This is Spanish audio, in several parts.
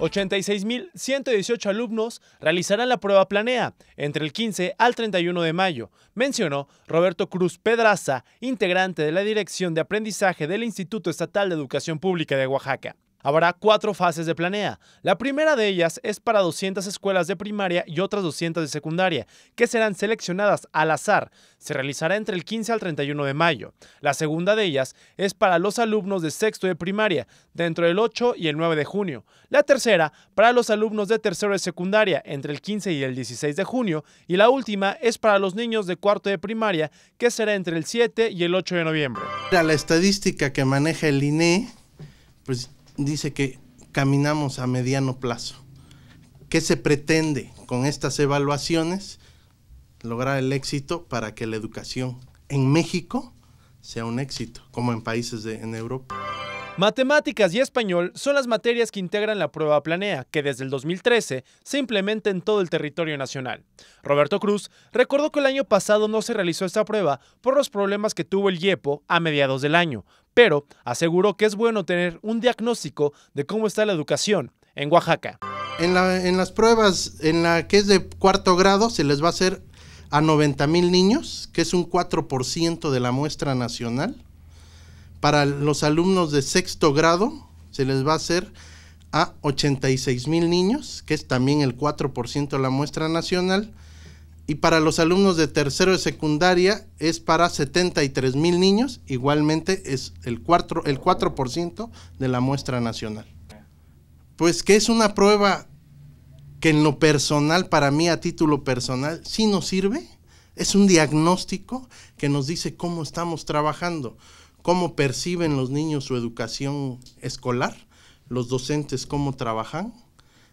86.118 alumnos realizarán la prueba planea entre el 15 al 31 de mayo, mencionó Roberto Cruz Pedraza, integrante de la Dirección de Aprendizaje del Instituto Estatal de Educación Pública de Oaxaca. Habrá cuatro fases de planea. La primera de ellas es para 200 escuelas de primaria y otras 200 de secundaria, que serán seleccionadas al azar. Se realizará entre el 15 al 31 de mayo. La segunda de ellas es para los alumnos de sexto de primaria, dentro del 8 y el 9 de junio. La tercera, para los alumnos de tercero de secundaria, entre el 15 y el 16 de junio. Y la última es para los niños de cuarto de primaria, que será entre el 7 y el 8 de noviembre. La estadística que maneja el INE, pues dice que caminamos a mediano plazo. ¿Qué se pretende con estas evaluaciones? Lograr el éxito para que la educación en México sea un éxito, como en países de, en Europa. Matemáticas y español son las materias que integran la prueba Planea, que desde el 2013 se implementa en todo el territorio nacional. Roberto Cruz recordó que el año pasado no se realizó esta prueba por los problemas que tuvo el IEPO a mediados del año, pero aseguró que es bueno tener un diagnóstico de cómo está la educación en Oaxaca. En, las pruebas, en la que es de cuarto grado, se les va a hacer a 90 mil niños, que es un 4% de la muestra nacional para los alumnos de sexto grado se les va a hacer a 86 mil niños, que es también el 4% de la muestra nacional. Y para los alumnos de tercero de secundaria es para 73 mil niños, igualmente es el 4, el 4 de la muestra nacional. Pues que es una prueba que en lo personal, para mí a título personal, sí nos sirve. Es un diagnóstico que nos dice cómo estamos trabajando cómo perciben los niños su educación escolar, los docentes cómo trabajan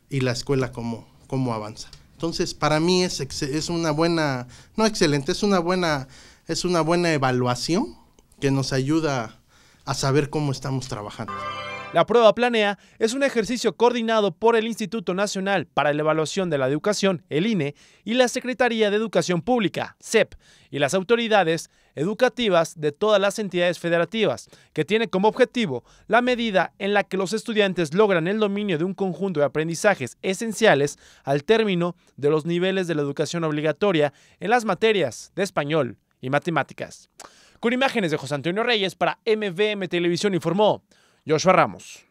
y la escuela cómo, avanza. Entonces, para mí es, es una buena, no excelente, es una buena, es una buena evaluación que nos ayuda a saber cómo estamos trabajando. La prueba planea es un ejercicio coordinado por el Instituto Nacional para la Evaluación de la Educación, el INE, y la Secretaría de Educación Pública, CEP, y las autoridades educativas de todas las entidades federativas, que tiene como objetivo la medida en la que los estudiantes logran el dominio de un conjunto de aprendizajes esenciales al término de los niveles de la educación obligatoria en las materias de español y matemáticas. Con imágenes de José Antonio Reyes para MVM Televisión informó Joshua Ramos.